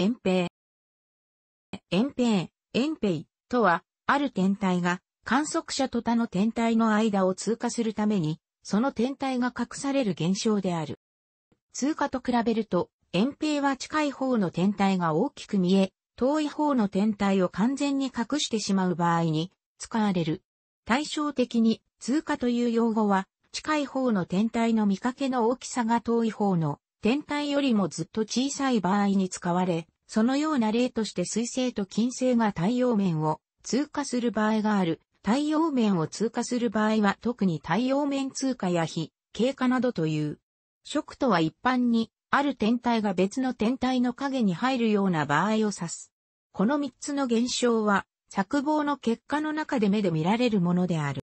遠平。遠平、遠平とは、ある天体が観測者と他の天体の間を通過するために、その天体が隠される現象である。通過と比べると、遠平は近い方の天体が大きく見え、遠い方の天体を完全に隠してしまう場合に使われる。対照的に通過という用語は、近い方の天体の見かけの大きさが遠い方の天体よりもずっと小さい場合に使われ、そのような例として水星と金星が太陽面を通過する場合がある。太陽面を通過する場合は特に太陽面通過や日、経過などという。食とは一般に、ある天体が別の天体の影に入るような場合を指す。この三つの現象は、作望の結果の中で目で見られるものである。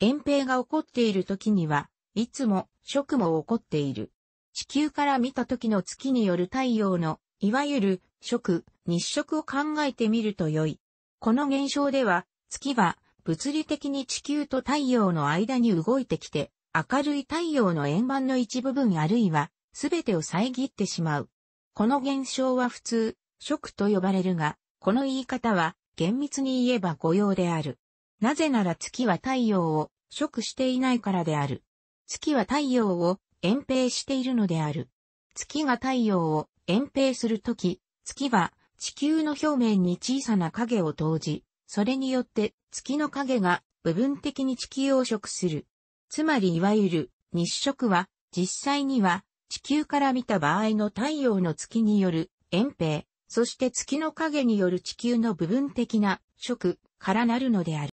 遠平が起こっている時には、いつも、食も起こっている。地球から見た時の月による太陽の、いわゆる食、日食を考えてみると良い。この現象では、月は物理的に地球と太陽の間に動いてきて、明るい太陽の円盤の一部分あるいは、すべてを遮ってしまう。この現象は普通、食と呼ばれるが、この言い方は厳密に言えば誤用である。なぜなら月は太陽を食していないからである。月は太陽を遠平しているのである。月が太陽を遠平するとき、月は地球の表面に小さな影を投じ、それによって月の影が部分的に地球を食する。つまりいわゆる日食は実際には地球から見た場合の太陽の月による遠平、そして月の影による地球の部分的な食からなるのである。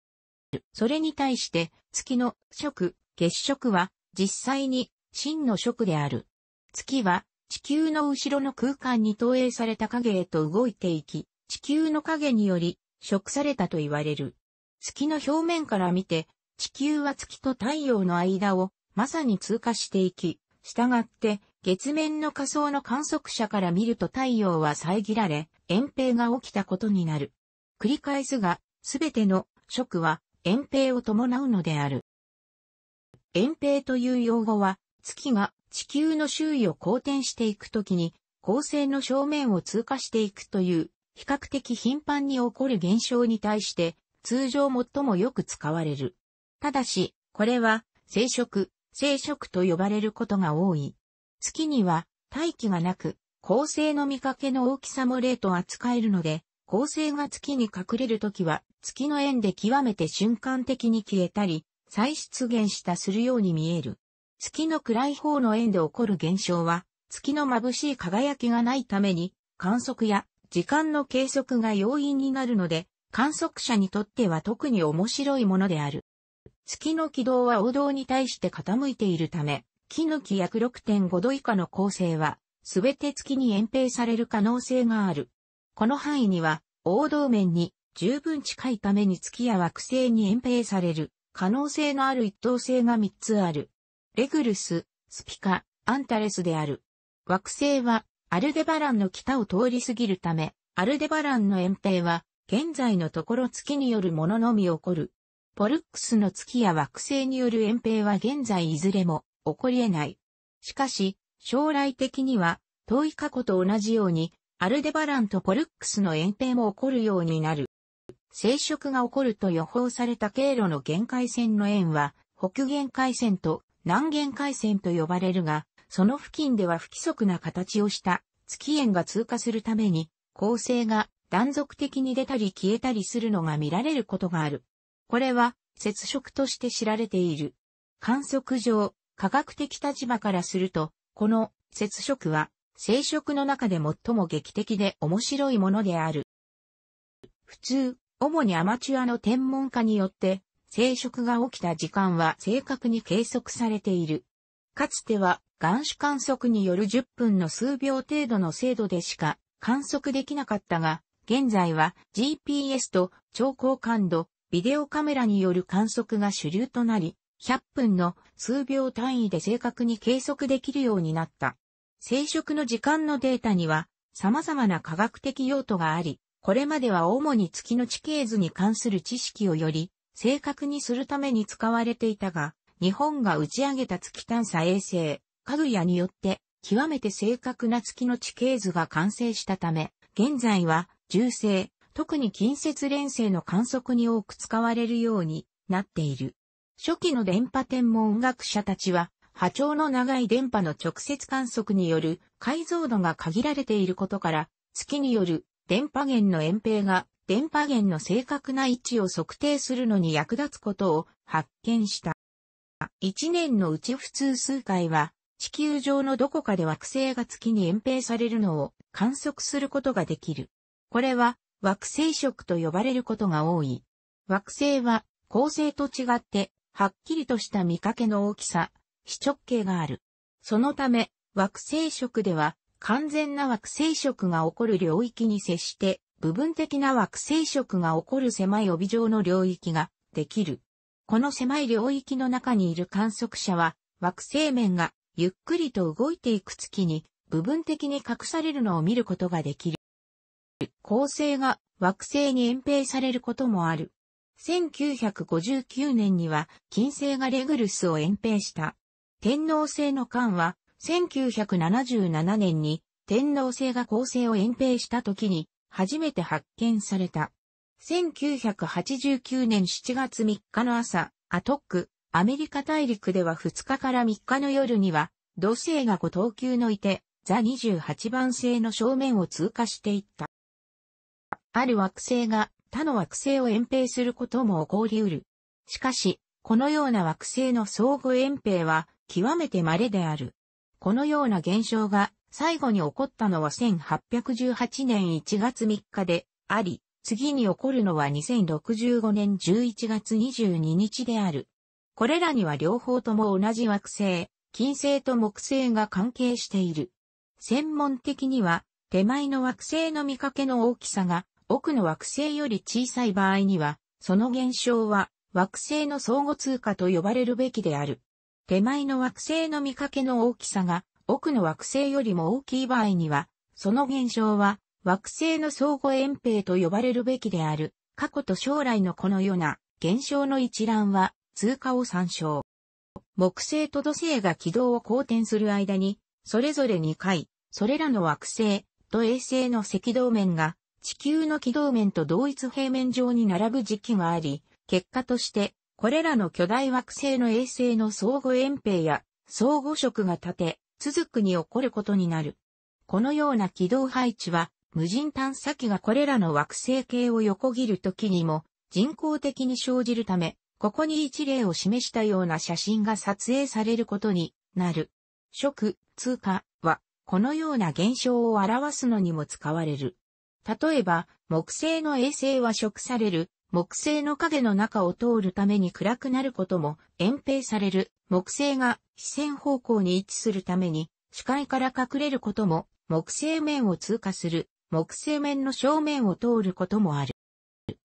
それに対して月の食、月食は実際に真の食である。月は地球の後ろの空間に投影された影へと動いていき、地球の影により、食されたと言われる。月の表面から見て、地球は月と太陽の間をまさに通過していき、従って月面の仮想の観測者から見ると太陽は遮られ、遠平が起きたことになる。繰り返すが、すべての食は遠平を伴うのである。遠平という用語は月が地球の周囲を公転していくときに、恒星の正面を通過していくという、比較的頻繁に起こる現象に対して、通常最もよく使われる。ただし、これは、生殖、生殖と呼ばれることが多い。月には、大気がなく、恒星の見かけの大きさも例と扱えるので、恒星が月に隠れるときは、月の縁で極めて瞬間的に消えたり、再出現したするように見える。月の暗い方の円で起こる現象は、月の眩しい輝きがないために、観測や時間の計測が要因になるので、観測者にとっては特に面白いものである。月の軌道は王道に対して傾いているため、木抜き約6.5度以下の構成は、すべて月に延平される可能性がある。この範囲には、王道面に十分近いために月や惑星に延平される可能性のある一等星が3つある。レグルス、スピカ、アンタレスである。惑星は、アルデバランの北を通り過ぎるため、アルデバランの遠征は、現在のところ月によるもののみ起こる。ポルックスの月や惑星による遠征は現在いずれも起こり得ない。しかし、将来的には、遠い過去と同じように、アルデバランとポルックスの遠征も起こるようになる。生殖が起こると予報された経路の限界線の円は、北限界線と南限海線と呼ばれるが、その付近では不規則な形をした月円が通過するために、恒星が断続的に出たり消えたりするのが見られることがある。これは、接触として知られている。観測上、科学的立場からすると、この接触は、生殖の中で最も劇的で面白いものである。普通、主にアマチュアの天文家によって生殖が起きた時間は正確に計測されている。かつては、眼視観測による10分の数秒程度の精度でしか観測できなかったが、現在は GPS と超高感度、ビデオカメラによる観測が主流となり、100分の数秒単位で正確に計測できるようになった。生殖の時間のデータには様々な科学的用途があり、これまでは主に月の地形図に関する知識をより正確にするために使われていたが、日本が打ち上げた月探査衛星、かぐやによって、極めて正確な月の地形図が完成したため、現在は、重星、特に近接連星の観測に多く使われるようになっている。初期の電波天文学者たちは、波長の長い電波の直接観測による解像度が限られていることから、月による電波源の遠平が電波源の正確な位置を測定するのに役立つことを発見した。1年のうち普通数回は、地球上のどこかで惑星が月に遠平されるのを観測することができる。これは惑星食と呼ばれることが多い。惑星は恒星と違ってはっきりとした見かけの大きさ、視直径がある。そのため惑星食では完全な惑星食が起こる領域に接して部分的な惑星食が起こる狭い帯状の領域ができる。この狭い領域の中にいる観測者は、惑星面がゆっくりと動いていく月に部分的に隠されるのを見ることができる。恒星が惑星に遠平されることもある。1959年には金星がレグルスを遠平した。天皇星の間は1977年に天皇星が恒星を遠平した時に初めて発見された。1989年7月3日の朝、アトック、アメリカ大陸では2日から3日の夜には、土星が5等級のいて、ザ28番星の正面を通過していった。ある惑星が他の惑星を遠平することも起こり得る。しかし、このような惑星の相互遠平は極めて稀である。このような現象が最後に起こったのは1818年1月3日であり、次に起こるのは2065年11月22日である。これらには両方とも同じ惑星、金星と木星が関係している。専門的には、手前の惑星の見かけの大きさが、奥の惑星より小さい場合には、その現象は、惑星の相互通過と呼ばれるべきである。手前の惑星の見かけの大きさが、奥の惑星よりも大きい場合には、その現象は惑星の相互遠平と呼ばれるべきである。過去と将来のこのような現象の一覧は通過を参照。木星と土星が軌道を公転する間に、それぞれ2回、それらの惑星と衛星の赤道面が地球の軌道面と同一平面上に並ぶ時期があり、結果としてこれらの巨大惑星の衛星の相互遠平や相互色が立て、続くに起こることになる。このような軌道配置は、無人探査機がこれらの惑星系を横切る時にも人工的に生じるため、ここに一例を示したような写真が撮影されることになる。食、通過は、このような現象を表すのにも使われる。例えば、木星の衛星は食される、木星の影の中を通るために暗くなることも、隠蔽される、木星が視線方向に位置するために、視界から隠れることも、木星面を通過する、木星面の正面を通ることもある。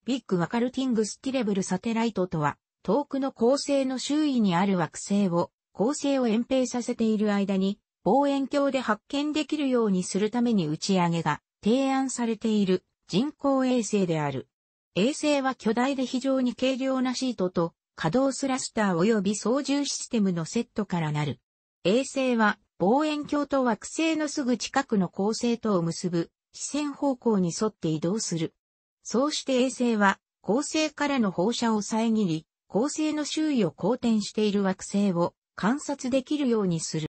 ビッグワカルティングスティレブルサテライトとは、遠くの恒星の周囲にある惑星を、恒星を遠平させている間に、望遠鏡で発見できるようにするために打ち上げが提案されている人工衛星である。衛星は巨大で非常に軽量なシートと稼働スラスター及び操縦システムのセットからなる。衛星は望遠鏡と惑星のすぐ近くの恒星とを結ぶ視線方向に沿って移動する。そうして衛星は恒星からの放射を遮り、恒星の周囲を公転している惑星を観察できるようにする。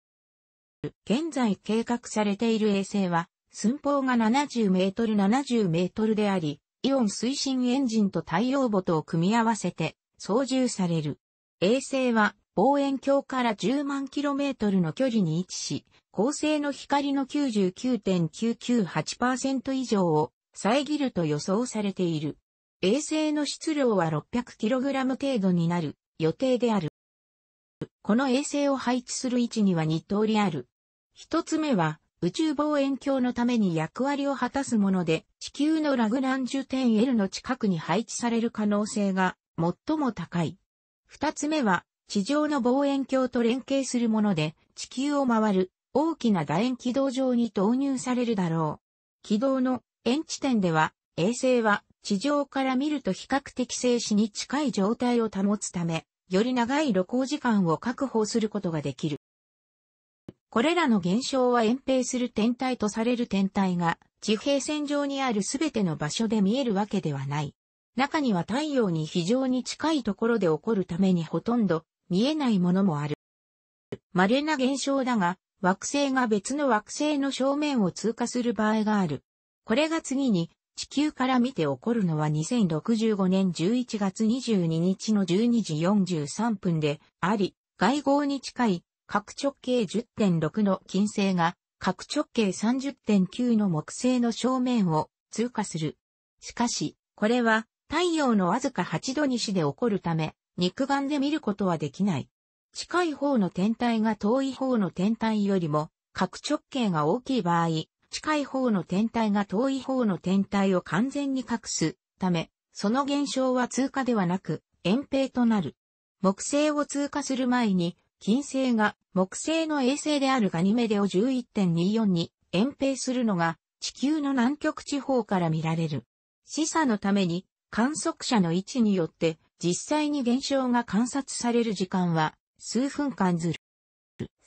現在計画されている衛星は寸法が70メートル70メートルであり、イオン推進エンジンと太陽母とを組み合わせて操縦される。衛星は望遠鏡から10万 km の距離に位置し、恒星の光の99.998%以上を遮ると予想されている。衛星の質量は 600kg 程度になる予定である。この衛星を配置する位置には2通りある。1つ目は宇宙望遠鏡のために役割を果たすもので、地球のラグランジュ点 L の近くに配置される可能性が最も高い。二つ目は、地上の望遠鏡と連携するもので、地球を回る大きな楕円軌道上に投入されるだろう。軌道の円地点では、衛星は地上から見ると比較的静止に近い状態を保つため、より長い旅行時間を確保することができる。これらの現象は遠平する天体とされる天体が地平線上にあるすべての場所で見えるわけではない。中には太陽に非常に近いところで起こるためにほとんど見えないものもある。稀な現象だが、惑星が別の惑星の正面を通過する場合がある。これが次に地球から見て起こるのは2065年11月22日の12時43分であり、外号に近い各直径10.6の金星が各直径30.9の木星の正面を通過する。しかし、これは太陽のわずか8度西で起こるため、肉眼で見ることはできない。近い方の天体が遠い方の天体よりも、角直径が大きい場合、近い方の天体が遠い方の天体を完全に隠すため、その現象は通過ではなく、遠平となる。木星を通過する前に、金星が木星の衛星であるガニメデを11.24に遠平するのが地球の南極地方から見られる。示唆のために観測者の位置によって実際に現象が観察される時間は数分間ずる。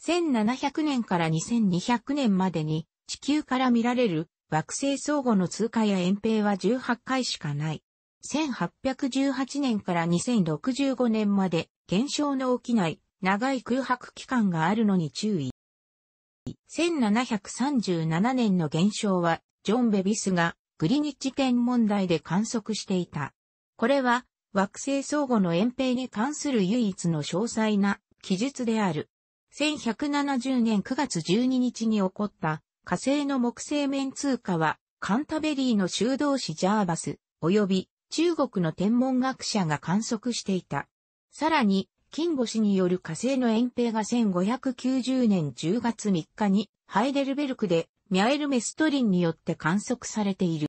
1700年から2200年までに地球から見られる惑星相互の通過や遠平は18回しかない。1818年から2065年まで現象の起きない長い空白期間があるのに注意。1737年の現象はジョン・ベビスがグリニッジ天文台で観測していた。これは惑星相互の遠平に関する唯一の詳細な記述である。1170年9月12日に起こった火星の木星面通過はカンタベリーの修道士ジャーバス及び中国の天文学者が観測していた。さらに金星による火星の遠平が1590年10月3日にハイデルベルクでミャエル・メストリンによって観測されている。